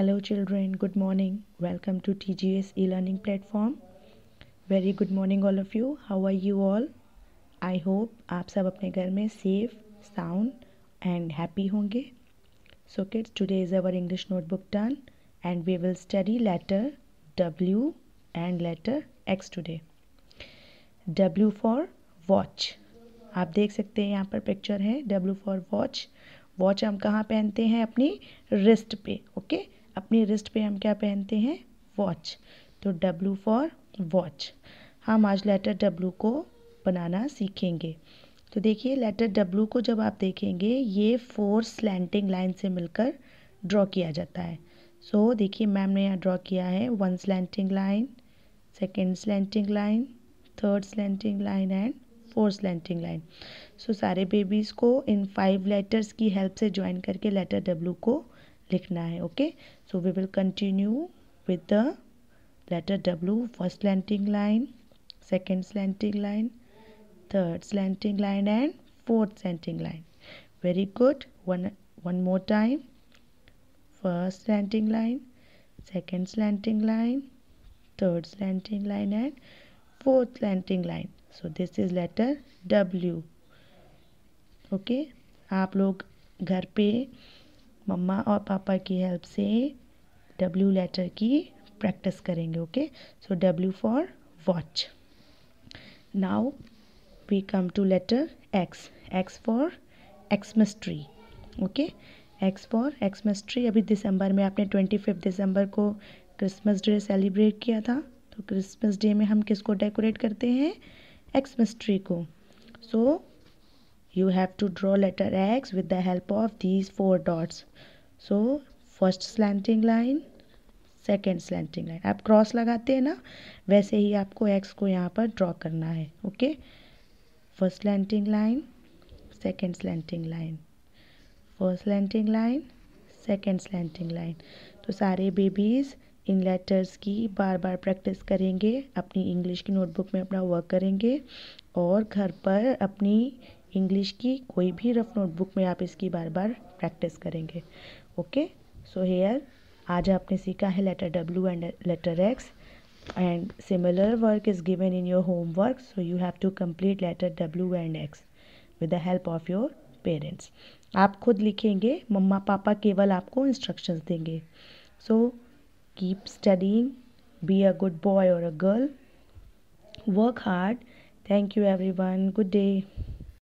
Hello children good morning welcome to T G S E learning platform very good morning all of you how are you all I hope आप सब अपने घर में safe sound and happy होंगे so kids today is our English notebook done and we will study letter W and letter X today W for watch आप देख सकते हैं यहाँ पर पिक्चर है डब्ल्यू फॉर वॉच वॉच हम कहाँ पहनते हैं अपनी रिस्ट पे ओके okay? अपने रिस्ट पे हम क्या पहनते हैं वॉच तो डब्लू फॉर वॉच हम आज लेटर डब्लू को बनाना सीखेंगे तो देखिए लेटर डब्लू को जब आप देखेंगे ये फोर स्लैंटिंग लाइन से मिलकर ड्रॉ किया जाता है सो so, देखिए मैम ने यहाँ ड्रॉ किया है one slanting line second slanting line third slanting line and four slanting line so सारे बेबीज़ को इन फाइव लेटर्स की हेल्प से ज्वाइन करके लेटर डब्लू को लिखना है okay so we will continue with the letter W first slanting line second slanting line third slanting line and fourth slanting line very good one one more time first slanting line second slanting line third slanting line and fourth slanting line so this is letter W okay आप लोग घर पे मम्मा और पापा की help से W letter की practice करेंगे okay so W for watch now we come to letter X X for Xmas tree okay X for Xmas tree अभी दिसंबर में आपने ट्वेंटी फिफ्थ दिसंबर को क्रिसमस डे सेलिब्रेट किया था तो क्रिसमस डे में हम किसको डेकोरेट करते हैं एक्समस ट्री को so so, you have to draw letter x with the help of these four dots so first slanting line second slanting line आप क्रॉस लगाते हैं ना वैसे ही आपको एक्स को यहाँ पर ड्रॉ करना है okay first slanting line second slanting line first slanting line second slanting line तो सारे बेबीज़ इन लेटर्स की बार बार प्रैक्टिस करेंगे अपनी इंग्लिश की नोटबुक में अपना वर्क करेंगे और घर पर अपनी इंग्लिश की कोई भी रफ नोटबुक में आप इसकी बार बार प्रैक्टिस करेंगे ओके सो हेयर आज आपने सीखा है letter W and letter X similar work is given in your home work so you have to complete letter W and X with the help of your parents आप खुद लिखेंगे मम्मा पापा केवल आपको इंस्ट्रक्शंस देंगे so keep studying be a good boy और a girl work hard thank you everyone good day